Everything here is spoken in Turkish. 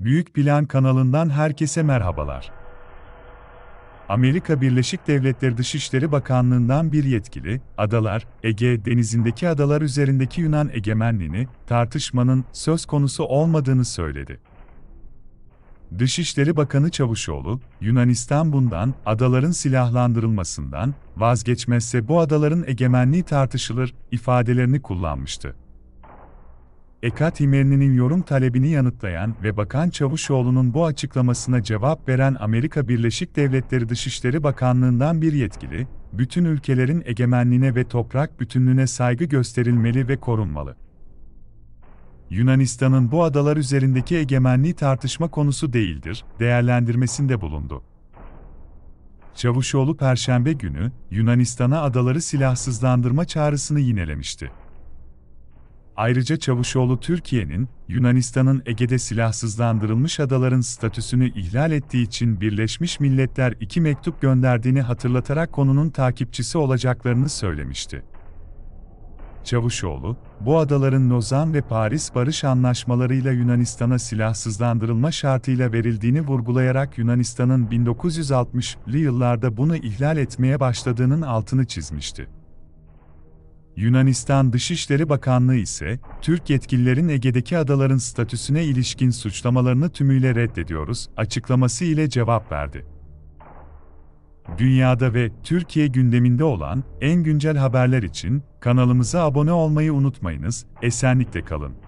Büyük Plan kanalından herkese merhabalar. Amerika Birleşik Devletleri Dışişleri Bakanlığı'ndan bir yetkili, adalar, Ege denizindeki adalar üzerindeki Yunan egemenliğini tartışmanın söz konusu olmadığını söyledi. Dışişleri Bakanı Çavuşoğlu, Yunanistan bundan, adaların silahlandırılmasından, vazgeçmezse bu adaların egemenliği tartışılır, ifadelerini kullanmıştı. Ekat İmerni'nin yorum talebini yanıtlayan ve Bakan Çavuşoğlu'nun bu açıklamasına cevap veren Amerika Birleşik Devletleri Dışişleri Bakanlığı'ndan bir yetkili, bütün ülkelerin egemenliğine ve toprak bütünlüğüne saygı gösterilmeli ve korunmalı. Yunanistan'ın bu adalar üzerindeki egemenliği tartışma konusu değildir, değerlendirmesinde bulundu. Çavuşoğlu Perşembe günü, Yunanistan'a adaları silahsızlandırma çağrısını yinelemişti. Ayrıca Çavuşoğlu Türkiye'nin, Yunanistan'ın Ege'de silahsızlandırılmış adaların statüsünü ihlal ettiği için Birleşmiş Milletler iki mektup gönderdiğini hatırlatarak konunun takipçisi olacaklarını söylemişti. Çavuşoğlu, bu adaların Lozan ve Paris barış anlaşmalarıyla Yunanistan'a silahsızlandırılma şartıyla verildiğini vurgulayarak Yunanistan'ın 1960'lı yıllarda bunu ihlal etmeye başladığının altını çizmişti. Yunanistan Dışişleri Bakanlığı ise, Türk yetkililerin Ege'deki adaların statüsüne ilişkin suçlamalarını tümüyle reddediyoruz, açıklaması ile cevap verdi. Dünyada ve Türkiye gündeminde olan en güncel haberler için kanalımıza abone olmayı unutmayınız, esenlikle kalın.